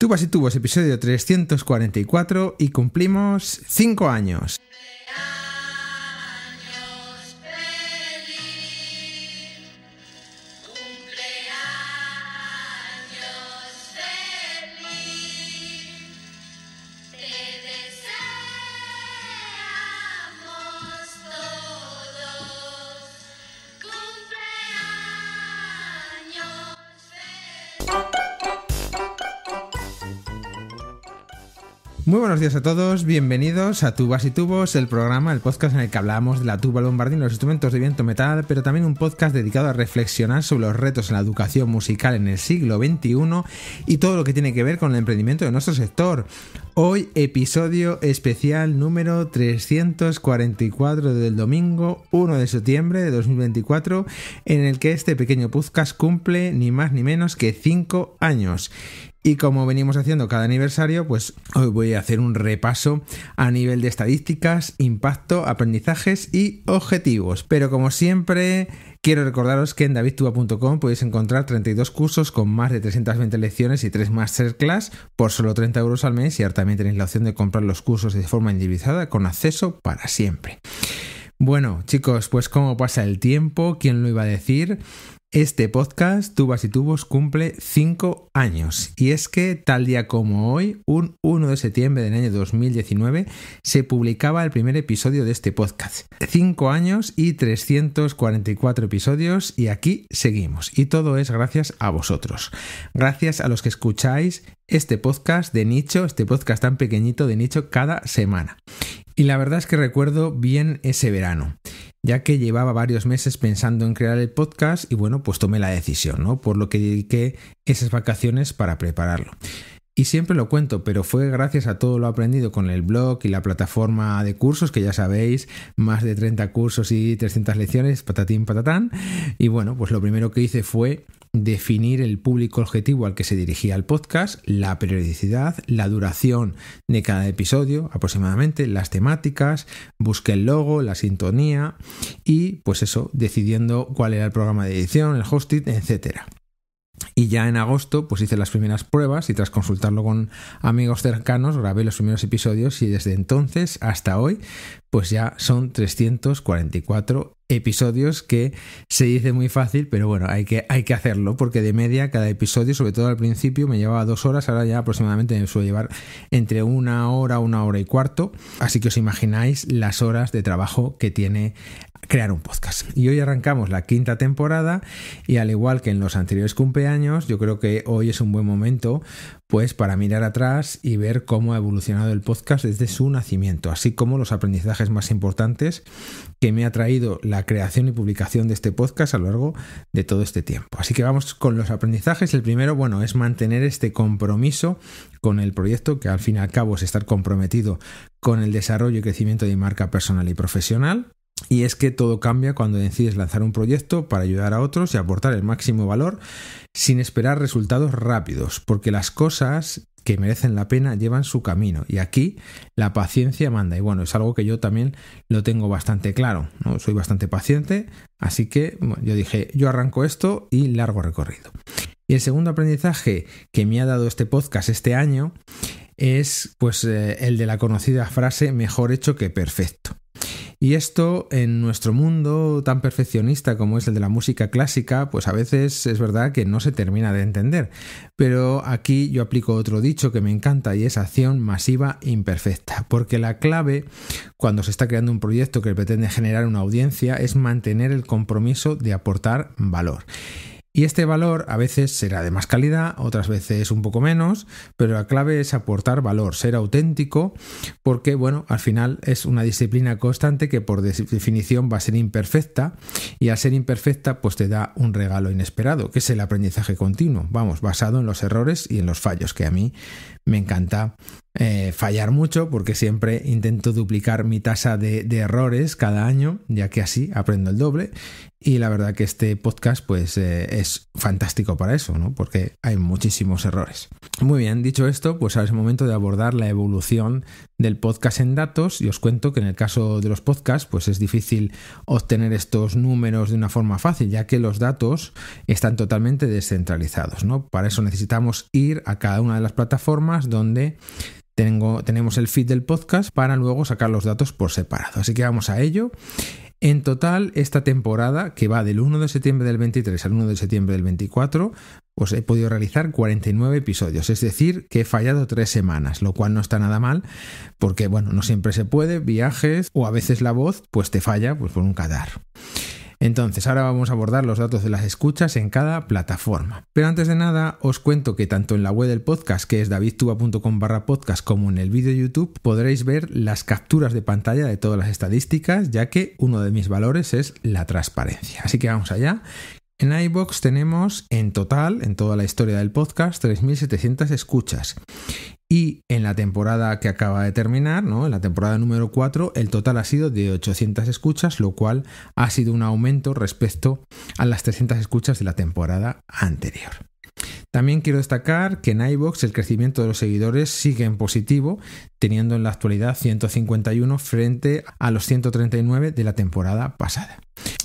Tubas y Tubos, episodio 344 y cumplimos 5 años. Muy buenos días a todos, bienvenidos a Tubas y Tubos, el programa, el podcast en el que hablamos de la tuba lombardina, los instrumentos de viento metal, pero también un podcast dedicado a reflexionar sobre los retos en la educación musical en el siglo XXI y todo lo que tiene que ver con el emprendimiento de nuestro sector. Hoy episodio especial número 344 del domingo 1 de septiembre de 2024, en el que este pequeño podcast cumple ni más ni menos que 5 años. Y como venimos haciendo cada aniversario, pues hoy voy a hacer un repaso a nivel de estadísticas, impacto, aprendizajes y objetivos. Pero como siempre, quiero recordaros que en davidtuba.com podéis encontrar 32 cursos con más de 320 lecciones y 3 masterclass por solo 30 euros al mes y ahora también tenéis la opción de comprar los cursos de forma individualizada con acceso para siempre. Bueno, chicos, pues cómo pasa el tiempo, quién lo iba a decir. Este podcast, Tubas y Tubos, cumple 5 años. Y es que tal día como hoy, un 1 de septiembre del año 2019, se publicaba el primer episodio de este podcast. 5 años y 344 episodios y aquí seguimos. Y todo es gracias a vosotros. Gracias a los que escucháis este podcast de nicho, este podcast tan pequeñito de nicho cada semana. Y la verdad es que recuerdo bien ese verano ya que llevaba varios meses pensando en crear el podcast y bueno, pues tomé la decisión, ¿no? Por lo que dediqué esas vacaciones para prepararlo. Y siempre lo cuento, pero fue gracias a todo lo aprendido con el blog y la plataforma de cursos, que ya sabéis, más de 30 cursos y 300 lecciones, patatín, patatán. Y bueno, pues lo primero que hice fue definir el público objetivo al que se dirigía el podcast, la periodicidad, la duración de cada episodio aproximadamente, las temáticas, busqué el logo, la sintonía y pues eso, decidiendo cuál era el programa de edición, el hosting, etcétera. Y ya en agosto, pues hice las primeras pruebas y tras consultarlo con amigos cercanos, grabé los primeros episodios y desde entonces hasta hoy, pues ya son 344 episodios que se dice muy fácil, pero bueno, hay que, hay que hacerlo, porque de media cada episodio, sobre todo al principio, me llevaba dos horas, ahora ya aproximadamente me suele llevar entre una hora, una hora y cuarto, así que os imagináis las horas de trabajo que tiene crear un podcast. Y hoy arrancamos la quinta temporada y al igual que en los anteriores cumpleaños, yo creo que hoy es un buen momento pues para mirar atrás y ver cómo ha evolucionado el podcast desde su nacimiento, así como los aprendizajes más importantes que me ha traído la creación y publicación de este podcast a lo largo de todo este tiempo. Así que vamos con los aprendizajes. El primero, bueno, es mantener este compromiso con el proyecto, que al fin y al cabo es estar comprometido con el desarrollo y crecimiento de marca personal y profesional. Y es que todo cambia cuando decides lanzar un proyecto para ayudar a otros y aportar el máximo valor sin esperar resultados rápidos, porque las cosas que merecen la pena llevan su camino y aquí la paciencia manda y bueno es algo que yo también lo tengo bastante claro ¿no? soy bastante paciente así que yo dije yo arranco esto y largo recorrido y el segundo aprendizaje que me ha dado este podcast este año es pues eh, el de la conocida frase mejor hecho que perfecto y esto en nuestro mundo tan perfeccionista como es el de la música clásica, pues a veces es verdad que no se termina de entender. Pero aquí yo aplico otro dicho que me encanta y es acción masiva imperfecta. Porque la clave cuando se está creando un proyecto que pretende generar una audiencia es mantener el compromiso de aportar valor. Y este valor a veces será de más calidad, otras veces un poco menos, pero la clave es aportar valor, ser auténtico, porque bueno, al final es una disciplina constante que por definición va a ser imperfecta y al ser imperfecta pues te da un regalo inesperado, que es el aprendizaje continuo, vamos, basado en los errores y en los fallos, que a mí me encanta eh, fallar mucho porque siempre intento duplicar mi tasa de, errores cada año, ya que así aprendo el doble. Y la verdad que este podcast pues eh, es fantástico para eso, Porque hay muchísimos errores. Muy bien, dicho esto, pues ahora es el momento de abordar la evolución del podcast en datos y os cuento que en el caso de los podcasts pues es difícil obtener estos números de una forma fácil, ya que los datos están totalmente descentralizados, ¿no? Para eso necesitamos ir a cada una de las plataformas donde tenemos el feed del podcast para luego sacar los datos por separado. Así que vamos a ello. En total, esta temporada, que va del 1 de septiembre del 23 al 1 de septiembre del 24, pues he podido realizar 49 episodios, es decir, que he fallado tres semanas, lo cual no está nada mal, porque bueno, no siempre se puede, viajes o a veces la voz pues te falla pues por un cadar. Entonces, ahora vamos a abordar los datos de las escuchas en cada plataforma. Pero antes de nada, os cuento que tanto en la web del podcast, que es davidtuba.com barra podcast, como en el vídeo YouTube, podréis ver las capturas de pantalla de todas las estadísticas, ya que uno de mis valores es la transparencia. Así que vamos allá, en iBox tenemos en total, en toda la historia del podcast, 3.700 escuchas. Y en la temporada que acaba de terminar, en la temporada número 4, el total ha sido de 800 escuchas, lo cual ha sido un aumento respecto a las 300 escuchas de la temporada anterior. También quiero destacar que en iBox el crecimiento de los seguidores sigue en positivo, teniendo en la actualidad 151 frente a los 139 de la temporada pasada.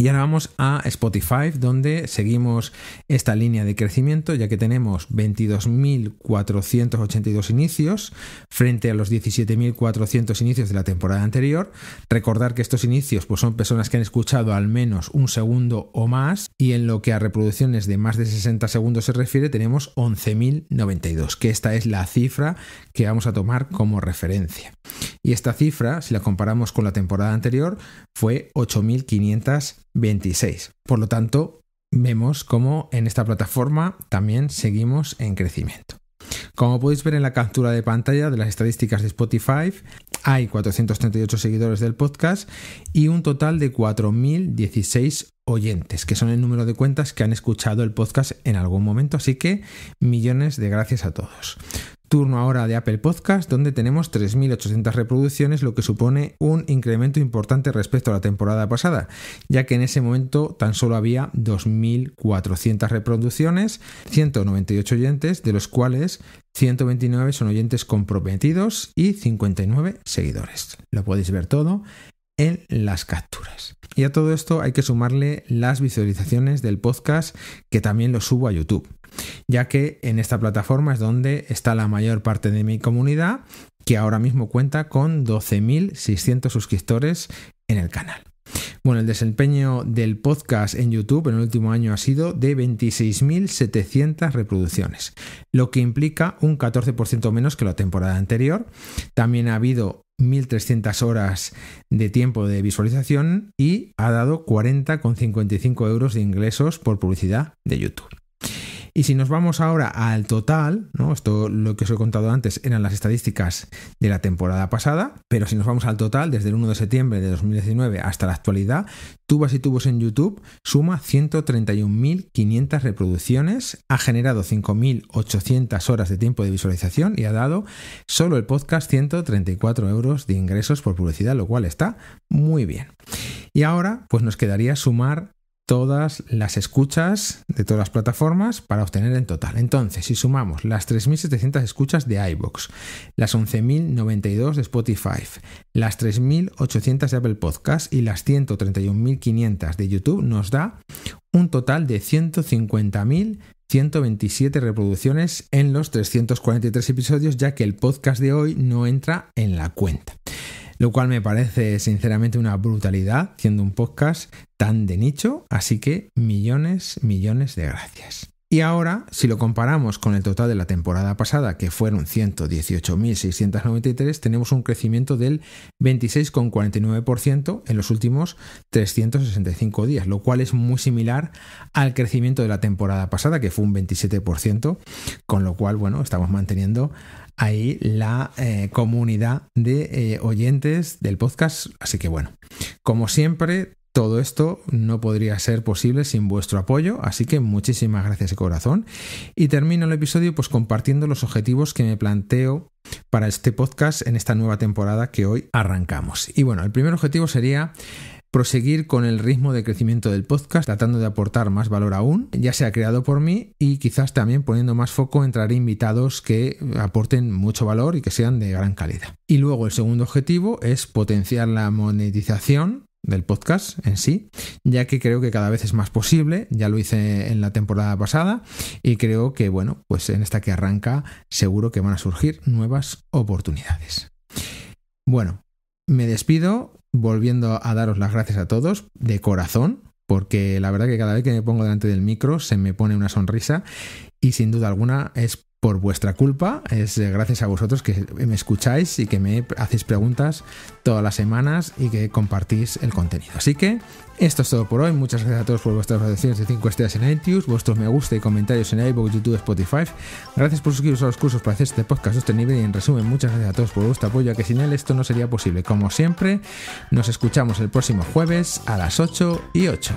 Y ahora vamos a Spotify, donde seguimos esta línea de crecimiento, ya que tenemos 22.482 inicios frente a los 17.400 inicios de la temporada anterior. Recordar que estos inicios pues, son personas que han escuchado al menos un segundo o más, y en lo que a reproducciones de más de 60 segundos se refiere, tenemos 11.092, que esta es la cifra que vamos a tomar como referencia. Y esta cifra, si la comparamos con la temporada anterior, fue 8.500 26. Por lo tanto, vemos cómo en esta plataforma también seguimos en crecimiento. Como podéis ver en la captura de pantalla de las estadísticas de Spotify, hay 438 seguidores del podcast y un total de 4.016 oyentes, que son el número de cuentas que han escuchado el podcast en algún momento. Así que millones de gracias a todos. Turno ahora de Apple Podcast, donde tenemos 3.800 reproducciones, lo que supone un incremento importante respecto a la temporada pasada, ya que en ese momento tan solo había 2.400 reproducciones, 198 oyentes, de los cuales 129 son oyentes comprometidos y 59 seguidores. Lo podéis ver todo en las capturas. Y a todo esto hay que sumarle las visualizaciones del podcast que también lo subo a YouTube ya que en esta plataforma es donde está la mayor parte de mi comunidad, que ahora mismo cuenta con 12.600 suscriptores en el canal. Bueno, el desempeño del podcast en YouTube en el último año ha sido de 26.700 reproducciones, lo que implica un 14% menos que la temporada anterior. También ha habido 1.300 horas de tiempo de visualización y ha dado 40,55 euros de ingresos por publicidad de YouTube. Y si nos vamos ahora al total, ¿no? Esto lo que os he contado antes eran las estadísticas de la temporada pasada, pero si nos vamos al total, desde el 1 de septiembre de 2019 hasta la actualidad, Tubas y Tubos en YouTube suma 131.500 reproducciones, ha generado 5.800 horas de tiempo de visualización y ha dado solo el podcast 134 euros de ingresos por publicidad, lo cual está muy bien. Y ahora, pues nos quedaría sumar todas las escuchas de todas las plataformas para obtener en total. Entonces, si sumamos las 3.700 escuchas de iBox, las 11.092 de Spotify, las 3.800 de Apple Podcast y las 131.500 de YouTube, nos da un total de 150.127 reproducciones en los 343 episodios, ya que el podcast de hoy no entra en la cuenta lo cual me parece sinceramente una brutalidad siendo un podcast tan de nicho, así que millones, millones de gracias. Y ahora, si lo comparamos con el total de la temporada pasada, que fueron 118.693, tenemos un crecimiento del 26,49% en los últimos 365 días, lo cual es muy similar al crecimiento de la temporada pasada, que fue un 27%, con lo cual, bueno, estamos manteniendo ahí la eh, comunidad de eh, oyentes del podcast. Así que bueno, como siempre, todo esto no podría ser posible sin vuestro apoyo, así que muchísimas gracias de corazón. Y termino el episodio pues compartiendo los objetivos que me planteo para este podcast en esta nueva temporada que hoy arrancamos. Y bueno, el primer objetivo sería proseguir con el ritmo de crecimiento del podcast, tratando de aportar más valor aún, ya sea creado por mí y quizás también poniendo más foco entraré invitados que aporten mucho valor y que sean de gran calidad. Y luego el segundo objetivo es potenciar la monetización del podcast en sí, ya que creo que cada vez es más posible, ya lo hice en la temporada pasada y creo que bueno, pues en esta que arranca seguro que van a surgir nuevas oportunidades. Bueno, me despido volviendo a daros las gracias a todos de corazón, porque la verdad que cada vez que me pongo delante del micro se me pone una sonrisa y sin duda alguna es por vuestra culpa, es eh, gracias a vosotros que me escucháis y que me hacéis preguntas todas las semanas y que compartís el contenido. Así que esto es todo por hoy. Muchas gracias a todos por vuestras valoraciones de 5 estrellas en iTunes, vuestros me gusta y comentarios en iVoox, YouTube, Spotify. Gracias por suscribiros a los cursos para hacer este podcast sostenible y en resumen, muchas gracias a todos por vuestro apoyo, que sin él esto no sería posible. Como siempre, nos escuchamos el próximo jueves a las 8 y 8.